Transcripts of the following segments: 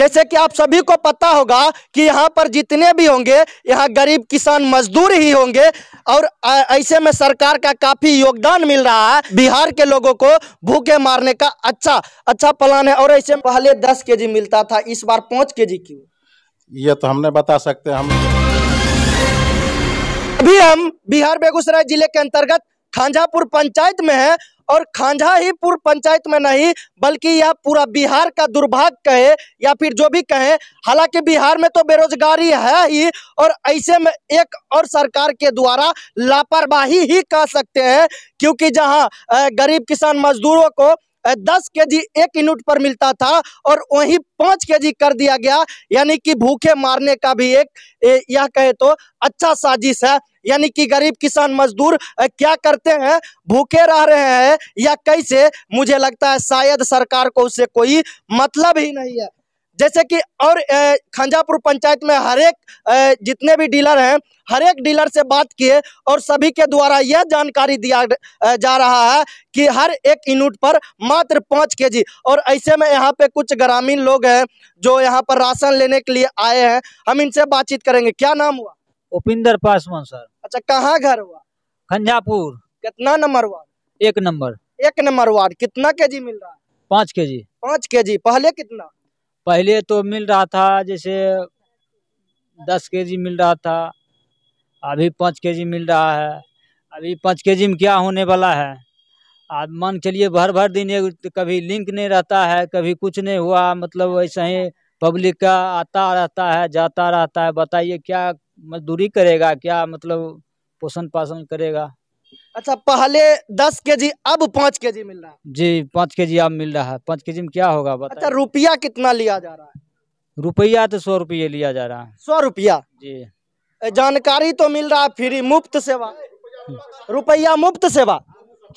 जैसे कि आप सभी को पता होगा कि यहाँ पर जितने भी होंगे यहाँ गरीब किसान मजदूर ही होंगे और ऐसे में सरकार का काफ़ी योगदान मिल रहा है बिहार के लोगों को भूखे मारने का अच्छा अच्छा प्लान है और ऐसे पहले दस के मिलता था इस बार पाँच के क्यों ये तो हमने बता सकते हम अभी हम बिहार बेगूसराय जिले के अंतर्गत खांजापुर पंचायत में है और खांझा ही पूर्व पंचायत में नहीं बल्कि यह पूरा बिहार का दुर्भाग्य कहे या फिर जो भी कहे हालांकि बिहार में तो बेरोजगारी है ही और ऐसे में एक और सरकार के द्वारा लापरवाही ही कह सकते हैं क्योंकि जहां गरीब किसान मजदूरों को दस के जी एक यूनिट पर मिलता था और वहीं पाँच के जी कर दिया गया यानी कि भूखे मारने का भी एक यह कहे तो अच्छा साजिश है यानी कि गरीब किसान मजदूर क्या करते हैं भूखे रह रहे हैं या कैसे मुझे लगता है शायद सरकार को उससे कोई मतलब ही नहीं है जैसे कि और खंजापुर पंचायत में हरेक जितने भी डीलर हैं हरेक डीलर से बात किए और सभी के द्वारा यह जानकारी दिया जा रहा है कि हर एक यूनिट पर मात्र पाँच के जी और ऐसे में यहाँ पे कुछ ग्रामीण लोग हैं जो यहाँ पर राशन लेने के लिए आए हैं हम इनसे बातचीत करेंगे क्या नाम हुआ उपिंदर पासवान सर अच्छा कहाँ घर हुआ खंजापुर कितना नंबर वार्ड एक नंबर एक नंबर वार्ड कितना के जी मिल रहा है पाँच के जी पाँच के जी पहले कितना पहले तो मिल रहा था जैसे दस के जी मिल रहा था अभी पाँच के जी मिल रहा है अभी पाँच के जी में क्या होने वाला है आज मान चलिए भर भर दिन एक तो कभी लिंक नहीं रहता है कभी कुछ नहीं हुआ मतलब वैसे ही पब्लिक का आता रहता है जाता रहता है बताइए क्या मजदूरी करेगा क्या मतलब पोषण पाषण करेगा अच्छा पहले दस के जी अब पाँच के जी मिल रहा है जी पाँच के जी अब मिल रहा है पाँच के जी में क्या होगा अच्छा रुपया कितना लिया जा रहा है रुपया तो सौ रुपये लिया जा रहा है सौ रुपया जी जानकारी तो मिल रहा है फ्री मुफ्त सेवा रुपया मुफ्त सेवा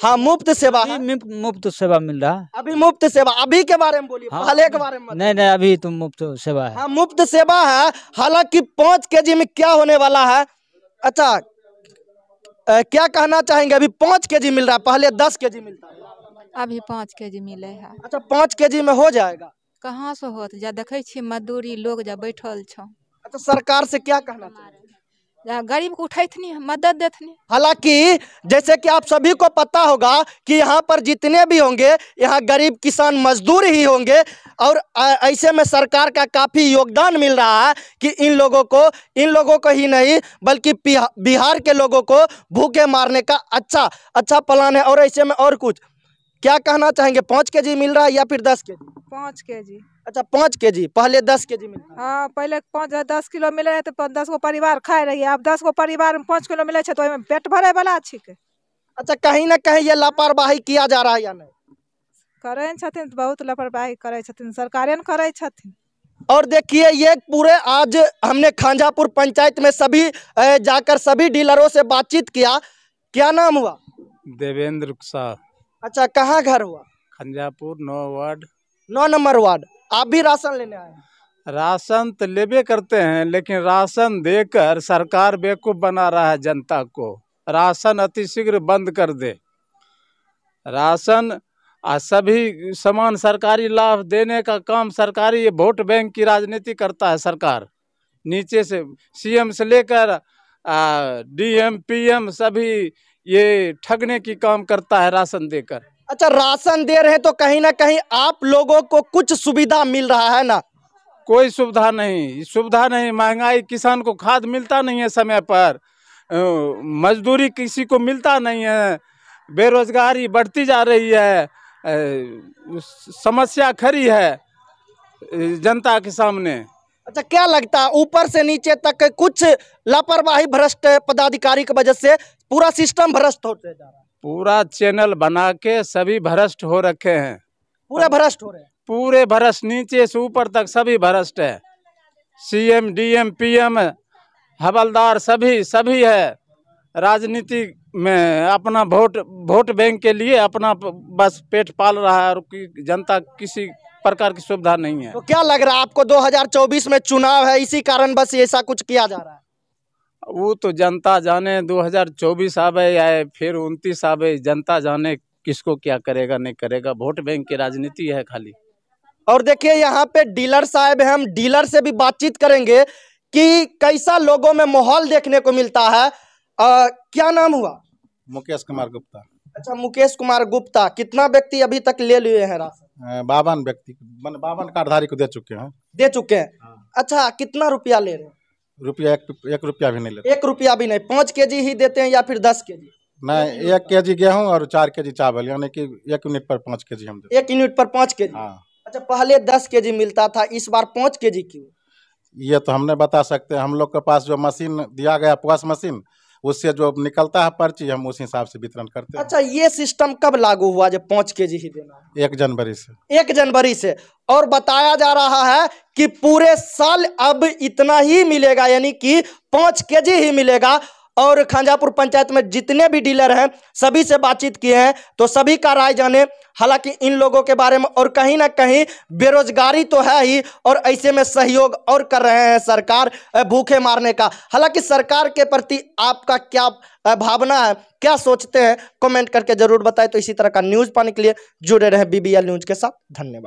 हाँ मुफ्त सेवा मुफ्त सेवा मिल रहा है अभी मुफ्त सेवा अभी के बारे में बोलिए हाँ, पहले के बारे में नहीं नहीं अभी तो मुफ्त सेवा है हाँ मुफ्त सेवा है हालांकि पाँच के जी में क्या होने वाला है अच्छा आ, क्या कहना चाहेंगे अभी पाँच के जी मिल रहा पहले दस के जी मिलता अभी पाँच के जी मिले है अच्छा पाँच के जी में हो जाएगा कहाँ से होत जा देखे मजदूरी लोग जा बैठल छो अच्छा सरकार से क्या कहना चाहिए गरीब को उठेथनी मदद देनी हालांकि जैसे कि आप सभी को पता होगा कि यहाँ पर जितने भी होंगे यहाँ गरीब किसान मजदूर ही होंगे और ऐसे में सरकार का काफ़ी योगदान मिल रहा है कि इन लोगों को इन लोगों को ही नहीं बल्कि बिहार के लोगों को भूखे मारने का अच्छा अच्छा प्लान है और ऐसे में और कुछ क्या कहना चाहेंगे पाँच के जी मिल रहा है या फिर दस के जी पाँच के जी अच्छा पाँच के जी पहले दस के जी मिल हाँ पहले पाँच दस किलो मिले रहे तो दस गो परिवार खाए है अब दस गो परिवार में पाँच किलो मिले तो पेट भरे वाला छिके अच्छा कहीं ना कहीं ये लापरवाही किया जा रहा है या नहीं करै छथिन तो बहुत लापरवाही करे छथिन सरकारे छथिन और देखिए ये पूरे आज हमने खांझापुर पंचायत में सभी जाकर सभी डीलरों से बातचीत किया क्या नाम हुआ देवेंद्र साह अच्छा कहाँ घर हुआ खंजापुर नौ वार्ड नौ नंबर वार्ड आप भी राशन लेने आए राशन तो लेबे करते हैं लेकिन राशन देकर सरकार बेवकूफ़ बना रहा है जनता को राशन अतिशीघ्र बंद कर दे राशन आ सभी समान सरकारी लाभ देने का काम सरकारी वोट बैंक की राजनीति करता है सरकार नीचे से सीएम से लेकर डीएम पीएम सभी ये ठगने की काम करता है राशन देकर अच्छा राशन दे रहे हैं तो कहीं ना कहीं आप लोगों को कुछ सुविधा मिल रहा है ना कोई सुविधा नहीं सुविधा नहीं महंगाई किसान को खाद मिलता नहीं है समय पर मजदूरी किसी को मिलता नहीं है बेरोजगारी बढ़ती जा रही है समस्या खड़ी है जनता के सामने अच्छा क्या लगता है ऊपर से नीचे तक कुछ लापरवाही भ्रष्ट पदाधिकारी की वजह से पूरा सिस्टम भ्रष्ट होते जा रहा है पूरा चैनल बना के सभी भ्रष्ट हो रखे हैं पूरे भ्रष्ट हो रहे हैं पूरे भ्रष्ट नीचे से ऊपर तक सभी भ्रष्ट है सीएम डीएम पीएम हवलदार सभी सभी है राजनीतिक में अपना वोट वोट बैंक के लिए अपना बस पेट पाल रहा है और कि जनता किसी प्रकार की सुविधा नहीं है तो क्या लग रहा है आपको 2024 में चुनाव है इसी कारण बस ऐसा कुछ किया जा रहा है वो तो जनता जाने 2024 आवे या फिर उनतीस आवे जनता जाने किसको क्या करेगा नहीं करेगा वोट बैंक की राजनीति है खाली और देखिए यहाँ पे डीलर साहब हम डीलर से भी बातचीत करेंगे कि कैसा लोगों में माहौल देखने को मिलता है आ, क्या नाम हुआ मुकेश कुमार गुप्ता अच्छा मुकेश कुमार गुप्ता कितना व्यक्ति अभी तक ले लिए हैं राशन बावन व्यक्ति बावन कार्डधारी को दे चुके हैं दे चुके हैं हाँ। अच्छा कितना रुपया ले रहे हैं रुपया एक, एक रुपया भी नहीं ले एक रुपया भी नहीं पाँच के जी ही देते हैं या फिर दस के जी नहीं एक के जी गेहूँ और चार के जी चावल यानी कि एक यूनिट पर पाँच के जी हम एक यूनिट पर पाँच के जी हाँ। अच्छा पहले दस के जी मिलता था इस बार पाँच के जी क्यों ये तो हमने बता सकते हैं हम लोग के पास जो मशीन दिया गया पुआस मशीन उससे जो निकलता है पर्ची हम उस हिसाब से वितरण करते हैं अच्छा ये सिस्टम कब लागू हुआ जब पाँच के ही देना एक जनवरी से एक जनवरी से और बताया जा रहा है कि पूरे साल अब इतना ही मिलेगा यानी कि पाँच के ही मिलेगा और खांजापुर पंचायत में जितने भी डीलर हैं सभी से बातचीत किए हैं तो सभी का राय जाने हालांकि इन लोगों के बारे में और कहीं ना कहीं बेरोजगारी तो है ही और ऐसे में सहयोग और कर रहे हैं सरकार भूखे मारने का हालांकि सरकार के प्रति आपका क्या भावना है क्या सोचते हैं कमेंट करके जरूर बताएं तो इसी तरह का न्यूज़ पाने के लिए जुड़े रहें बीबीएल न्यूज़ के साथ धन्यवाद